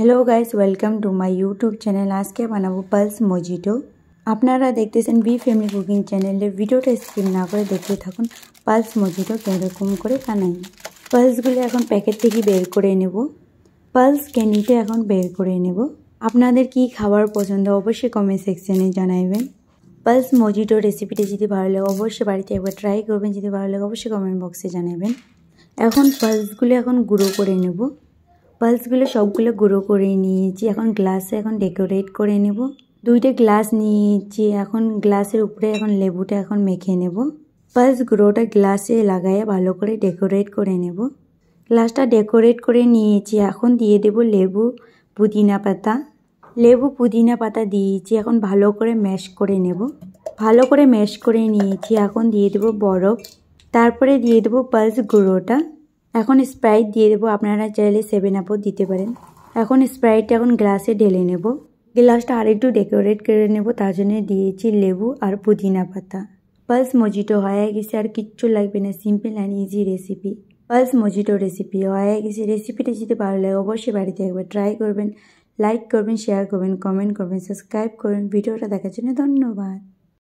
hello guys welcome to my YouTube channel আজকে বানাবো pulse মজিটো আপনারা দেখতেছেন বি ফ্যামিলি কুকিং চ্যানেলের ভিডিওটা স্কিপ না করে দেখতে থাকুন পালস মজিটো কীরকম করে বানাই পালসগুলো এখন প্যাকেট থেকে বের করে নেব পালস ক্যানিটা এখন বের করে নেব আপনাদের কি খাবার পছন্দ অবশ্যই কমেন্ট সেকশানে জানাইবেন পালস মজিটো রেসিপিটি যদি ভালো লাগে অবশ্যই বাড়িতে একবার ট্রাই করবেন যদি ভালো লাগে অবশ্যই কমেন্ট বক্সে জানাবেন এখন পালসগুলো এখন গুঁড়ো করে নেবো পার্লসগুলো সবগুলো গুঁড়ো করে নিয়েছি এখন গ্লাসে এখন ডেকোরেট করে নেব দুইটা গ্লাস নিয়েছি এখন গ্লাসের উপরে এখন লেবুটা এখন মেখে নেব পার্লস গুঁড়োটা গ্লাসে লাগায় ভালো করে ডেকোরেট করে নেব গ্লাসটা ডেকোরেট করে নিয়েছি এখন দিয়ে দেব লেবু পুদিনা পাতা লেবু পুদিনা পাতা দিয়েছি এখন ভালো করে ম্যাশ করে নেব ভালো করে ম্যাশ করে নিয়েছি এখন দিয়ে দেব বরফ তারপরে দিয়ে দেবো পালস গুঁড়োটা এখন স্প্রাইট দিয়ে দেবো আপনারা চাইলে সেভেন আপও দিতে পারেন এখন স্প্রাইটটা এখন গ্লাসে ঢেলে নেব গ্লাসটা আরেকটু ডেকোরেট করে নেব তার জন্য দিয়েছি লেবু আর পুদিনা পাতা পালস মজিটো হয়ে গেছে আর কিচ্ছু লাগবে না simple and easy recipe Pulse mojito recipe হয়ে গেছে রেসিপিটি যদি ভালো লাগে অবশ্যই বাড়িতে একবার ট্রাই করবেন লাইক করবেন শেয়ার করবেন কমেন্ট করবেন সাবস্ক্রাইব করবেন ভিডিওটা দেখার জন্য ধন্যবাদ